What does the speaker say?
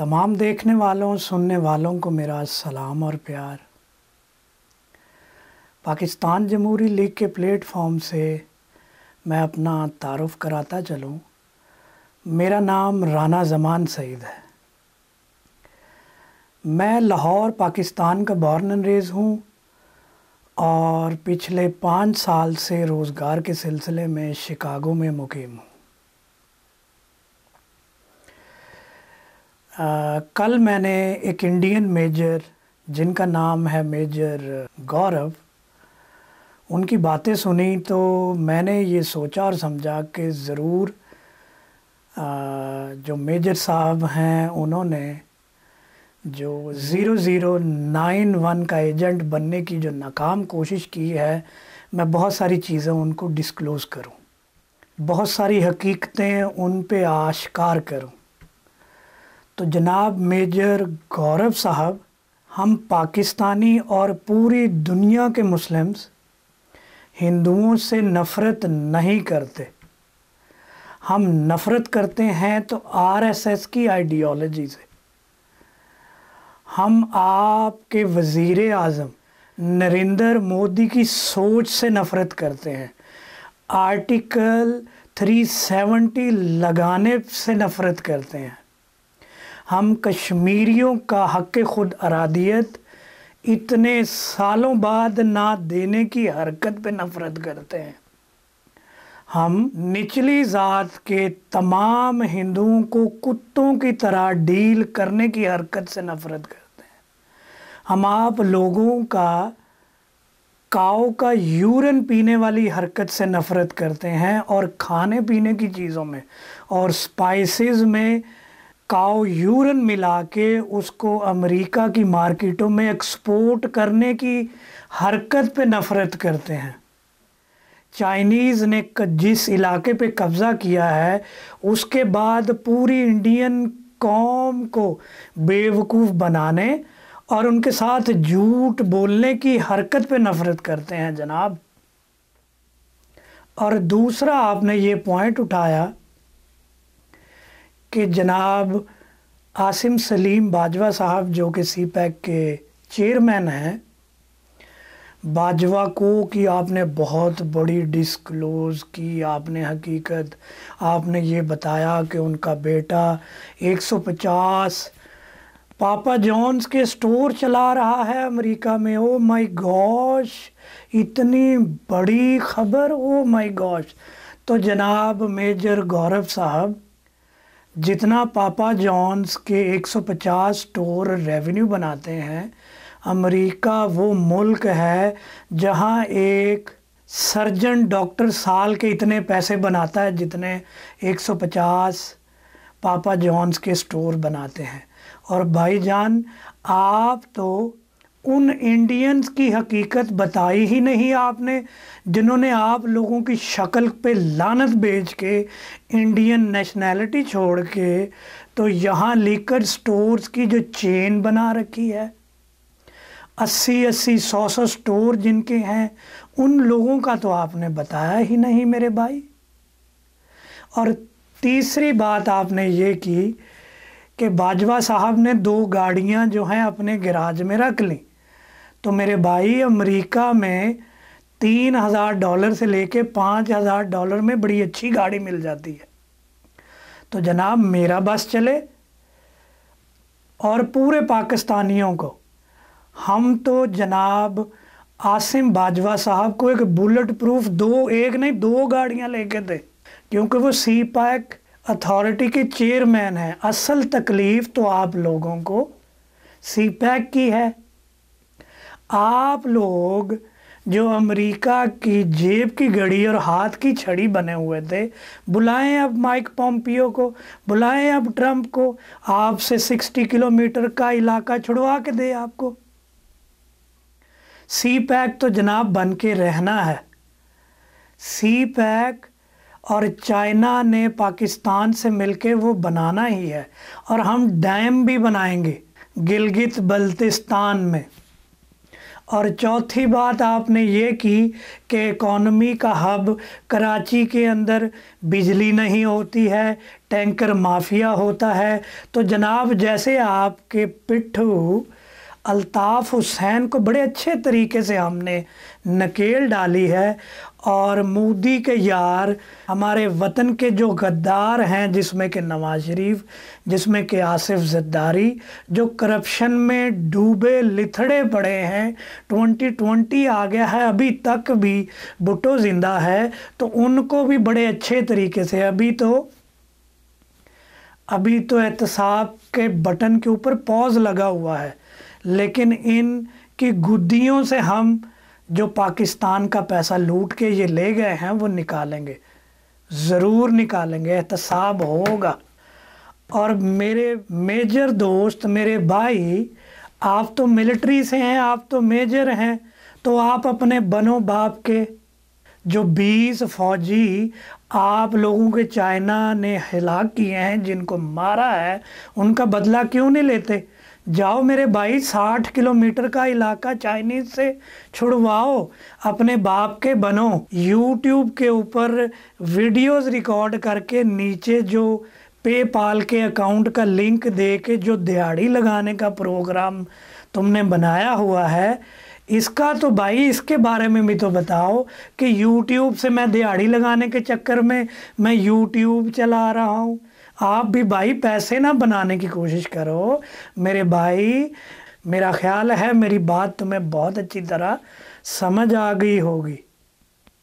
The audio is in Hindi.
तमाम देखने वालों सुनने वालों को मेरा सलाम और प्यार पाकिस्तान जमहूरी लीग के प्लेटफॉर्म से मैं अपना तारुफ कराता चलूं मेरा नाम राना जमान सईद है मैं लाहौर पाकिस्तान का बॉर्न एंड रेज हूँ और पिछले पाँच साल से रोज़गार के सिलसिले में शिकागो में मुकीम हूँ कल मैंने एक इंडियन मेजर जिनका नाम है मेजर गौरव उनकी बातें सुनी तो मैंने ये सोचा और समझा कि ज़रूर जो मेजर साहब हैं उन्होंने जो ज़ीरो ज़ीरो नाइन वन का एजेंट बनने की जो नाकाम कोशिश की है मैं बहुत सारी चीज़ें उनको डिस्क्लोज़ करूं बहुत सारी हकीकतें उन पे आश्कार करूं तो जनाब मेजर गौरव साहब हम पाकिस्तानी और पूरी दुनिया के मुस्लिम्स हिंदुओं से नफ़रत नहीं करते हम नफ़रत करते हैं तो आरएसएस की आइडियोलॉजी से हम आपके वज़ी अजम नरेंद्र मोदी की सोच से नफ़रत करते हैं आर्टिकल 370 लगाने से नफ़रत करते हैं हम कश्मीरियों का हक खुद अरादियत इतने सालों बाद ना देने की हरकत पे नफ़रत करते हैं हम निचली ज़ात के तमाम हिंदुओं को कुत्तों की तरह डील करने की हरकत से नफ़रत करते हैं हम आप लोगों का काओ का यूरिन पीने वाली हरकत से नफ़रत करते हैं और खाने पीने की चीज़ों में और स्पाइसेस में काव यूरन मिला के उसको अमेरिका की मार्केटों में एक्सपोर्ट करने की हरकत पे नफ़रत करते हैं चाइनीज़ ने जिस इलाके पे कब्ज़ा किया है उसके बाद पूरी इंडियन कौम को बेवकूफ़ बनाने और उनके साथ झूठ बोलने की हरकत पे नफ़रत करते हैं जनाब और दूसरा आपने ये पॉइंट उठाया कि जनाब आसिम सलीम बाजवा साहब जो कि सी पैक e के चेयरमैन हैं बाजवा को कि आपने बहुत बड़ी डिस्क्लोज़ की आपने हकीकत आपने ये बताया कि उनका बेटा 150 पापा जॉन्स के स्टोर चला रहा है अमेरिका में ओ माय गॉश इतनी बड़ी खबर ओ माय गॉश तो जनाब मेजर गौरव साहब जितना पापा जॉन्स के 150 स्टोर रेवेन्यू बनाते हैं अमेरिका वो मुल्क है जहां एक सर्जन डॉक्टर साल के इतने पैसे बनाता है जितने 150 पापा जॉन्स के स्टोर बनाते हैं और भाईजान आप तो उन इंडियंस की हकीकत बताई ही नहीं आपने जिन्होंने आप लोगों की शक्ल पे लानत बेच के इंडियन नेशनैलिटी छोड़ के तो यहाँ लेकर स्टोर्स की जो चेन बना रखी है अस्सी अस्सी सौ सौ स्टोर जिनके हैं उन लोगों का तो आपने बताया ही नहीं मेरे भाई और तीसरी बात आपने ये की कि बाजवा साहब ने दो गाड़ियां जो हैं अपने गिराज में रख लीं तो मेरे भाई अमेरिका में तीन हज़ार डॉलर से लेके पाँच हज़ार डॉलर में बड़ी अच्छी गाड़ी मिल जाती है तो जनाब मेरा बस चले और पूरे पाकिस्तानियों को हम तो जनाब आसिम बाजवा साहब को एक बुलेट प्रूफ दो एक नहीं दो गाड़ियाँ लेके थे क्योंकि वो सी पैक अथॉरिटी के चेयरमैन हैं असल तकलीफ़ तो आप लोगों को सी पैक की है आप लोग जो अमेरिका की जेब की घड़ी और हाथ की छड़ी बने हुए थे बुलाएं अब माइक पोम्पियो को बुलाएं अब ट्रंप को आपसे 60 किलोमीटर का इलाका छुड़वा के दे आपको सी पैक तो जनाब बन के रहना है सी पैक और चाइना ने पाकिस्तान से मिलके वो बनाना ही है और हम डैम भी बनाएंगे गिलगित बल्तिस्तान में और चौथी बात आपने ये की कि इकॉनमी का हब कराची के अंदर बिजली नहीं होती है टैंकर माफिया होता है तो जनाब जैसे आपके पिट्ठू अल्ताफ़ हुसैन को बड़े अच्छे तरीके से हमने नकेल डाली है और मोदी के यार हमारे वतन के जो गद्दार हैं जिसमें के नवाज शरीफ जिसमें के आसिफ जद्दारी जो करप्शन में डूबे लिथड़े पड़े हैं 2020 आ गया है अभी तक भी भुट्टो ज़िंदा है तो उनको भी बड़े अच्छे तरीके से अभी तो अभी तो एहतसाब के बटन के ऊपर पॉज लगा हुआ है लेकिन इन की गुद्दियों से हम जो पाकिस्तान का पैसा लूट के ये ले गए हैं वो निकालेंगे ज़रूर निकालेंगे एहतसाब होगा और मेरे मेजर दोस्त मेरे भाई आप तो मिलिट्री से हैं आप तो मेजर हैं तो आप अपने बनो बाप के जो 20 फौजी आप लोगों के चाइना ने हिला किए हैं जिनको मारा है उनका बदला क्यों नहीं लेते जाओ मेरे भाई साठ किलोमीटर का इलाका चाइनीज से छुड़वाओ अपने बाप के बनो यूट्यूब के ऊपर वीडियोस रिकॉर्ड करके नीचे जो पे पाल के अकाउंट का लिंक दे के जो दिहाड़ी लगाने का प्रोग्राम तुमने बनाया हुआ है इसका तो भाई इसके बारे में भी तो बताओ कि YouTube से मैं दिहाड़ी लगाने के चक्कर में मैं YouTube चला रहा हूँ आप भी भाई पैसे ना बनाने की कोशिश करो मेरे भाई मेरा ख्याल है मेरी बात तुम्हें बहुत अच्छी तरह समझ आ गई होगी